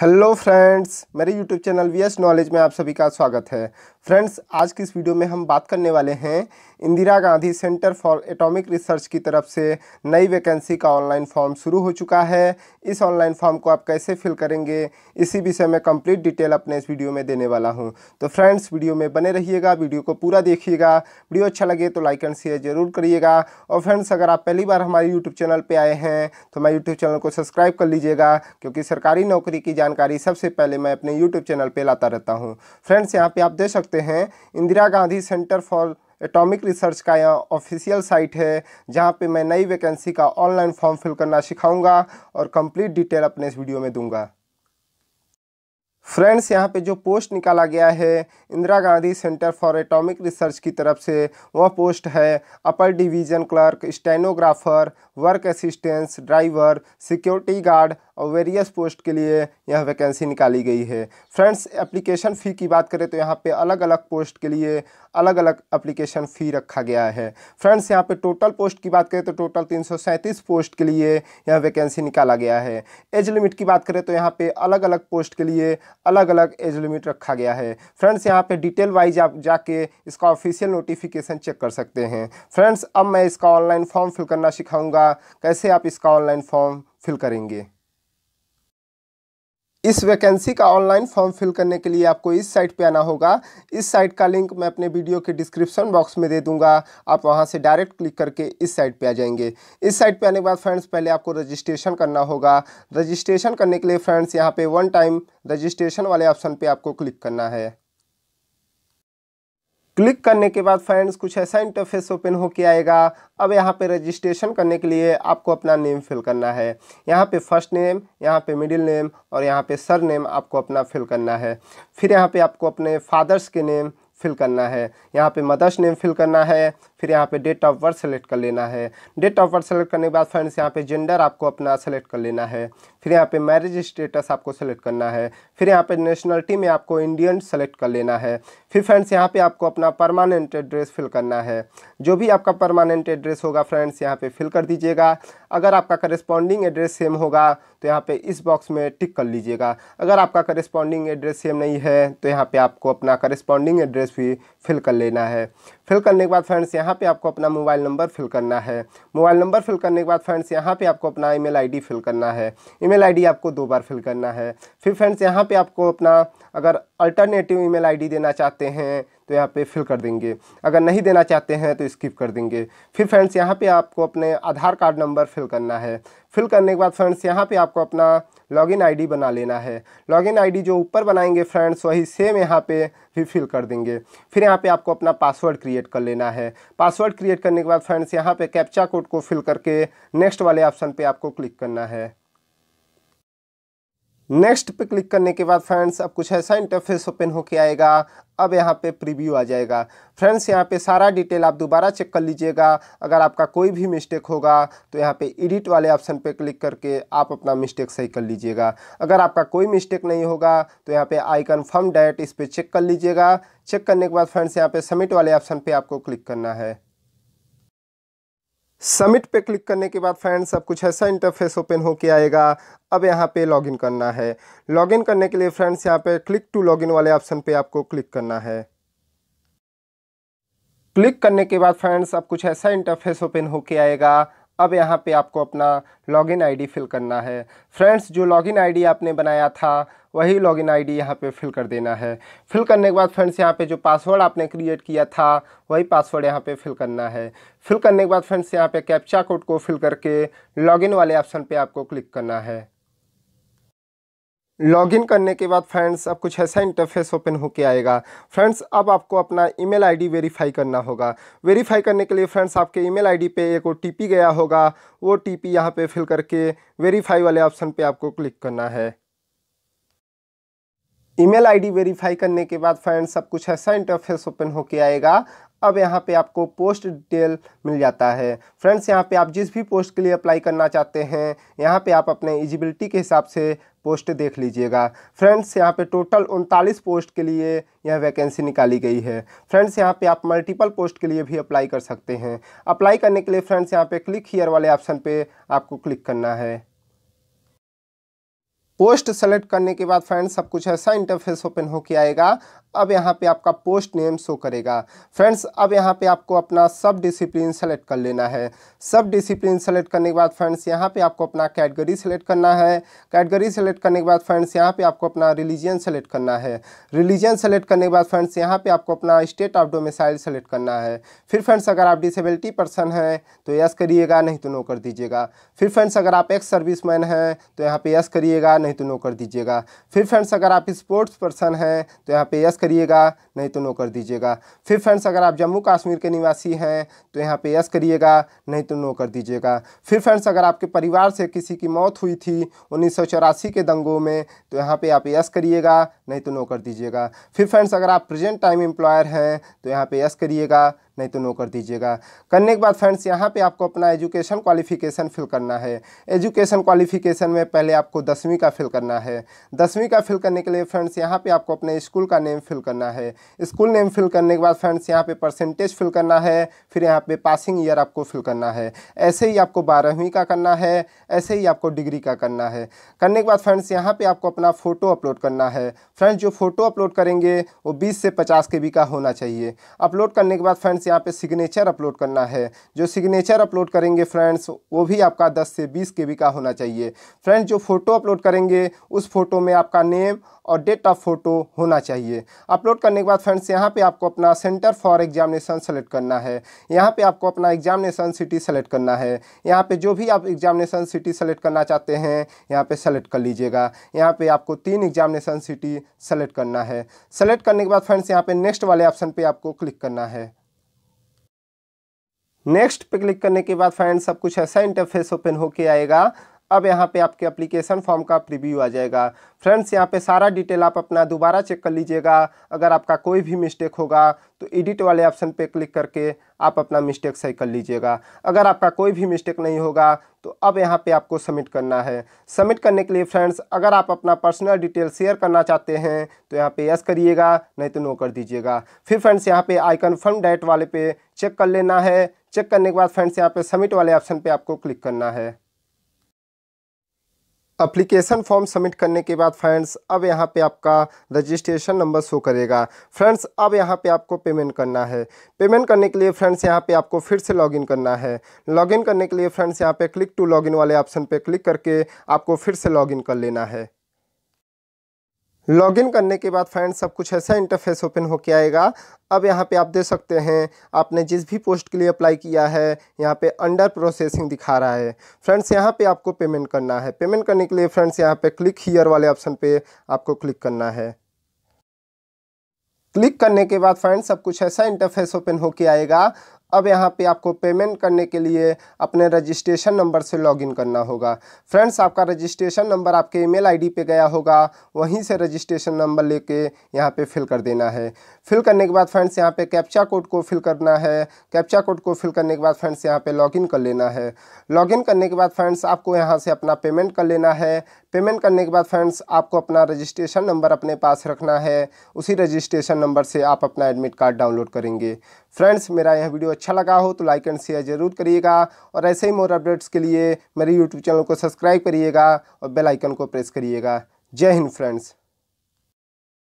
hello friends मेरे YouTube channel V S knowledge में आप सभी का स्वागत है फ्रेंड्स आज की इस वीडियो में हम बात करने वाले हैं Indira Gandhi centre for atomic research की तरफ से नई वैकेंसी का ऑनलाइन फॉर्म शुरू हो चुका है इस ऑनलाइन फॉर्म को आप कैसे फिल करेंगे इसी विषय में कंप्लीट डिटेल अपने इस वीडियो में देने वाला हूँ तो फ्रेंड्स वीडियो में बने रहिएगा वीडियो को पूरा देखिएगा वीडियो अच्छा लगे तो लाइक एंड शेयर जरूर करिएगा और फ्रेंड्स अगर आप पहली बार हमारे यूट्यूब चैनल पर आए हैं तो हमारे यूट्यूब चैनल को सब्सक्राइब कर लीजिएगा क्योंकि सरकारी नौकरी की जानकारी सबसे पहले मैं अपने यूट्यूब चैनल पर लाता रहता हूँ फ्रेंड्स यहाँ पर आप देख सकते हैं Indira Gandhi centre for atomic research का यहाँ ऑफिशियल साइट है जहाँ पे मैं नई वैकेंसी का ऑनलाइन फॉर्म फिल करना सिखाऊंगा और कंप्लीट डिटेल अपने इस वीडियो में दूंगा फ्रेंड्स यहाँ पे जो पोस्ट निकाला गया है Indira Gandhi centre for atomic research की तरफ से वह पोस्ट है upper division clerk stenographer work assistance driver security guard और वेरियस पोस्ट के लिए यह वैकेंसी निकाली गई है फ्रेंड्स एप्लीकेशन फ़ी की बात करें तो यहाँ पे अलग अलग पोस्ट के लिए अलग अलग एप्लीकेशन फ़ी रखा गया है फ्रेंड्स यहाँ पे टोटल पोस्ट की बात करें तो टोटल तीन पोस्ट के लिए यह वैकेंसी निकाला गया है एज लिमिट की बात करें तो यहाँ पर अलग अलग पोस्ट के लिए अलग अलग एज लिमिट रखा गया है फ्रेंड्स यहाँ पर डिटेल वाइज आप जाके इसका ऑफिशियल नोटिफिकेशन चेक कर सकते हैं फ्रेंड्स अब मैं इसका ऑनलाइन फॉर्म फिल करना सिखाऊँगा कैसे आप इसका ऑनलाइन फॉर्म फिल करेंगे इस वैकेंसी का ऑनलाइन फॉर्म फिल करने के लिए आपको इस साइट पे आना होगा इस साइट का लिंक मैं अपने वीडियो के डिस्क्रिप्शन बॉक्स में दे दूंगा आप वहां से डायरेक्ट क्लिक करके इस साइट पे आ जाएंगे इस साइट पे आने के बाद फ्रेंड्स पहले आपको रजिस्ट्रेशन करना होगा रजिस्ट्रेशन करने के लिए फ्रेंड्स यहाँ पे वन टाइम रजिस्ट्रेशन वाले ऑप्शन पर आपको क्लिक करना है क्लिक करने के बाद फ्रेंड्स कुछ ऐसा इंटरफेस ओपन हो के आएगा अब यहाँ पे रजिस्ट्रेशन करने के लिए आपको अपना नेम फिल करना है यहाँ पे फर्स्ट नेम यहाँ पे मिडिल नेम और यहाँ पे सर नेम आपको अपना फिल करना है फिर यहाँ पे आपको अपने फादर्स के नेम फिल करना है यहाँ पे मदर्स नेम फिल करना है फिर यहाँ पे डेट ऑफ बर्थ सेलेक्ट कर लेना है डेट ऑफ बर्थ सेलेक्ट करने के बाद फ्रेंड्स यहाँ पे जेंडर आपको अपना सेलेक्ट कर लेना है फिर यहाँ पे मैरिज स्टेटस आपको सेलेक्ट करना है फिर यहाँ पे नेशनलिटी में आपको इंडियन सेलेक्ट कर लेना है फिर फ्रेंड्स यहाँ पर आपको अपना परमानेंट एड्रेस फिल करना है जो भी आपका परमानेंट एड्रेस होगा फ्रेंड्स यहाँ पर फिल कर दीजिएगा अगर आपका करस्पॉन्डिंग एड्रेस सेम होगा तो यहाँ पे इस बॉक्स में टिक कर लीजिएगा अगर आपका करस्पॉन्डिंग एड्रेस सेम नहीं है तो यहाँ पे आपको अपना करस्पॉन्डिंग एड्रेस एड्रेस भी फिल कर लेना है फिल करने के बाद फ्रेंड्स यहाँ पे आपको अपना मोबाइल नंबर फिल करना है मोबाइल नंबर फिल करने के बाद फ्रेंड्स यहाँ पे आपको अपना ईमेल आईडी फिल करना है ईमेल आईडी आपको दो बार फिल करना है फिर फ्रेंड्स यहाँ पे आपको अपना अगर अल्टरनेटिव ईमेल आईडी देना चाहते हैं तो यहाँ पे फिल कर देंगे अगर नहीं देना चाहते हैं तो स्किप कर देंगे फिर फ्रेंड्स यहाँ पे आपको अपने आधार कार्ड नंबर फिल करना है फिल करने के बाद फ्रेंड्स यहाँ पे आपको अपना लॉगिन आईडी बना लेना है लॉगिन आईडी जो ऊपर बनाएंगे फ्रेंड्स वही सेम यहाँ पे भी फिल कर देंगे फिर यहाँ पे आपको अपना पासवर्ड क्रिएट कर लेना है पासवर्ड क्रिएट करने के बाद फ्रेंड्स यहाँ पे कैप्चा कोड को फिल करके नेक्स्ट वाले ऑप्शन पे आपको क्लिक करना है नेक्स्ट पे क्लिक करने के बाद फ्रेंड्स अब कुछ ऐसा इंटरफेस ओपन होके आएगा अब यहाँ पे प्रीव्यू आ जाएगा फ्रेंड्स यहाँ पे सारा डिटेल आप दोबारा चेक कर लीजिएगा अगर आपका कोई भी मिस्टेक होगा तो यहाँ पे एडिट वाले ऑप्शन पे क्लिक करके आप अपना मिस्टेक सही कर लीजिएगा अगर आपका कोई मिस्टेक नहीं होगा तो यहाँ पे आई कन्फर्म डायट इस पर चेक कर लीजिएगा चेक करने के बाद फ्रेंड्स यहाँ पे सबमिट वाले ऑप्शन पर आपको क्लिक करना है सबमिट पे क्लिक करने के बाद फ्रेंड्स अब कुछ ऐसा इंटरफेस ओपन होके आएगा अब यहाँ पे लॉगिन करना है लॉगिन करने के लिए फ्रेंड्स यहाँ पे क्लिक टू लॉगिन वाले ऑप्शन पे आपको क्लिक करना है क्लिक करने के बाद फ्रेंड्स अब कुछ ऐसा इंटरफेस ओपन होके आएगा अब यहाँ पे आपको अपना लॉगिन आईडी फिल करना है फ्रेंड्स जो लॉगिन आईडी आपने बनाया था वही लॉगिन आईडी यहाँ पे फिल कर देना है फिल करने के बाद फ्रेंड्स यहाँ पे जो पासवर्ड आपने क्रिएट किया था वही पासवर्ड यहाँ पे फिल करना है फिल करने के बाद फ्रेंड्स यहाँ पे कैप्चा कोड को फिल करके लॉगिन वाले ऑप्शन पे आपको क्लिक करना है लॉगिन करने के बाद फ्रेंड्स अब कुछ ऐसा इंटरफेस ओपन होके आएगा फ्रेंड्स अब आपको अपना ईमेल आईडी वेरीफाई करना होगा वेरीफाई करने के लिए फ्रेंड्स आपके ईमेल आईडी पे एक ओ गया होगा वो टी पी यहाँ पर फिल करके वेरीफाई वाले ऑप्शन पे आपको क्लिक करना है ईमेल आईडी वेरीफाई करने के बाद फ्रेंड्स अब कुछ ऐसा इंटरफेस ओपन होके आएगा अब यहाँ पे आपको पोस्ट डिटेल मिल जाता है फ्रेंड्स यहाँ पे आप जिस भी पोस्ट के लिए अप्लाई करना चाहते हैं यहाँ पे आप अपने एलिजिबिलिटी के हिसाब से पोस्ट देख लीजिएगा फ्रेंड्स यहाँ पे टोटल उनतालीस पोस्ट के लिए यह वैकेंसी निकाली गई है फ्रेंड्स यहाँ पे आप मल्टीपल पोस्ट के लिए भी अप्लाई कर सकते हैं अप्लाई करने के लिए फ्रेंड्स यहाँ पे क्लिक हीयर वाले ऑप्शन पे आपको क्लिक करना है पोस्ट सेलेक्ट करने के बाद फ्रेंड्स सब कुछ ऐसा इंटरफेस ओपन होके आएगा अब यहाँ पे आपका पोस्ट नेम शो करेगा फ्रेंड्स अब यहाँ पे आपको अपना सब डिसिप्लिन सेलेक्ट कर लेना है सब डिसिप्लिन सेलेक्ट करने के बाद फ्रेंड्स यहाँ पे आपको अपना कैटेगरी सेलेक्ट करना है कैटेगरी सेलेक्ट करने के बाद फ्रेंड्स यहाँ पे आपको अपना रिलीजन सेलेक्ट करना है रिलीजन सेलेक्ट करने के बाद फ्रेंड्स यहाँ पे आपको अपना स्टेट ऑफ डोमिसाइल सेलेक्ट करना है फिर फ्रेंड्स अगर आप डिसेबिलिटी पर्सन हैं तो यस करिएगा नहीं तो नो कर दीजिएगा फिर फ्रेंड्स अगर आप एक्स सर्विस मैन हैं तो यहाँ पे यस करिएगा नहीं तो नो कर दीजिएगा फिर फ्रेंड्स अगर आप स्पोर्ट्स पर्सन हैं तो यहाँ पे यस करिएगा नहीं तो नो कर दीजिएगा फिर फ्रेंड्स अगर आप जम्मू कश्मीर के निवासी हैं तो यहाँ पे यस करिएगा नहीं तो नो कर दीजिएगा फिर फ्रेंड्स अगर आपके परिवार से किसी की मौत हुई थी उन्नीस के दंगों में तो यहाँ पर आप यस करिएगा नहीं तो नो कर दीजिएगा फिर फ्रेंड्स अगर आप प्रेजेंट टाइम एम्प्लॉयर हैं तो यहाँ पर यस करिएगा नहीं तो नो कर दीजिएगा करने के बाद फ्रेंड्स यहाँ पे आपको अपना एजुकेशन क्वालिफिकेशन फिल करना है एजुकेशन क्वालिफिकेशन में पहले आपको दसवीं का फिल करना है दसवीं का फिल करने के लिए फ्रेंड्स यहाँ पे आपको अपने स्कूल का नेम फिल करना है स्कूल नेम फिल करने के बाद फ्रेंड्स यहाँ पे परसेंटेज फिल करना है फिर यहाँ पे पासिंग ईयर आपको फिल करना है ऐसे ही आपको बारहवीं का करना है ऐसे ही आपको डिग्री का करना है करने के बाद फ्रेंड्स यहाँ पर आपको अपना फ़ोटो अपलोड करना है फ्रेंड्स जो फ़ोटो अपलोड करेंगे वो बीस से पचास के बी का होना चाहिए अपलोड करने के बाद फ्रेंड्स यहाँ पे सिग्नेचर अपलोड करना है जो सिग्नेचर अपलोड करेंगे फ्रेंड्स वो भी आपका 10 से 20 के का होना चाहिए फ्रेंड्स जो फ़ोटो अपलोड करेंगे उस फोटो में आपका नेम और डेट ऑफ फोटो होना चाहिए अपलोड करने के बाद फ्रेंड्स यहाँ पे आपको अपना सेंटर फॉर एग्जामिनेशन सेलेक्ट करना है यहाँ पे आपको अपना एग्जामिनेशन सिटी सेलेक्ट करना है यहाँ पे जो भी आप एग्जामिनेशन सिटी सेलेक्ट करना चाहते हैं यहाँ पे सेलेक्ट कर लीजिएगा यहाँ पे आपको तीन एग्जामिनेशन सिटी सेलेक्ट करना है सेलेक्ट करने के बाद फ्रेंड्स यहाँ पे नेक्स्ट वाले ऑप्शन पर आपको क्लिक करना है नेक्स्ट पे क्लिक करने के बाद फ्रेंड्स सब कुछ ऐसा इंटरफेस ओपन होके आएगा अब यहाँ पे आपके एप्लीकेशन फॉर्म का प्रीव्यू आ जाएगा फ्रेंड्स यहाँ पे सारा डिटेल आप अपना दोबारा चेक कर लीजिएगा अगर आपका कोई भी मिस्टेक होगा तो एडिट वाले ऑप्शन पे क्लिक करके आप अपना मिस्टेक सही कर लीजिएगा अगर आपका कोई भी मिस्टेक नहीं होगा तो अब यहाँ पे आपको सबमिट करना है सबमिट करने के लिए फ्रेंड्स अगर आप अपना पर्सनल डिटेल शेयर करना चाहते हैं तो यहाँ पे यस करिएगा नहीं तो नो कर दीजिएगा फिर फ्रेंड्स यहाँ पे आई कन्फर्म डाइट वाले पे चेक कर लेना है चेक करने के बाद फ्रेंड्स यहाँ पे सबमिट वाले ऑप्शन पे आपको क्लिक करना है अप्लीकेशन फॉर्म सबमिट करने के बाद फ्रेंड्स अब यहाँ पे आपका रजिस्ट्रेशन नंबर शो करेगा फ्रेंड्स अब यहाँ पे आपको पेमेंट करना है पेमेंट करने के लिए फ्रेंड्स यहाँ पे आपको फिर से लॉगिन करना है लॉगिन करने के लिए फ्रेंड्स यहाँ पे क्लिक टू लॉगिन वाले ऑप्शन पे क्लिक करके आपको फिर से लॉगिन कर लेना है लॉगिन करने के बाद फ्रेंड सब कुछ ऐसा इंटरफेस ओपन होके आएगा अब यहाँ पे आप दे सकते हैं आपने जिस भी पोस्ट के लिए अप्लाई किया है यहाँ पे अंडर प्रोसेसिंग दिखा रहा है फ्रेंड्स यहाँ पे आपको पेमेंट करना है पेमेंट करने के लिए फ्रेंड्स यहाँ पे क्लिक हीयर वाले ऑप्शन पे आपको क्लिक करना है क्लिक करने के बाद फ्रेंड्स सब कुछ ऐसा इंटरफेस ओपन होके आएगा अब यहाँ पे आपको पेमेंट करने के लिए अपने रजिस्ट्रेशन नंबर से लॉगिन करना होगा फ्रेंड्स आपका रजिस्ट्रेशन नंबर आपके ईमेल आईडी पे गया होगा वहीं से रजिस्ट्रेशन नंबर लेके यहाँ पे फिल कर देना है फिल करने के बाद फ्रेंड्स यहाँ पे कैप्चा कोड को फिल करना है कैप्चा कोड को फिल करने के बाद फ्रेंड्स यहाँ पर लॉगिन कर लेना है लॉगिन करने के बाद फ्रेंड्स आपको यहाँ से अपना पेमेंट कर लेना है पेमेंट करने के बाद फ्रेंड्स आपको अपना रजिस्ट्रेशन नंबर अपने पास रखना है उसी रजिस्ट्रेशन नंबर से आप अपना एडमिट कार्ड डाउनलोड करेंगे फ्रेंड्स मेरा यह वीडियो अच्छा लगा हो तो लाइक एंड शेयर ज़रूर करिएगा और ऐसे ही मोर अपडेट्स के लिए मेरे यूट्यूब चैनल को सब्सक्राइब करिएगा और बेलाइकन को प्रेस करिएगा जय हिंद फ्रेंड्स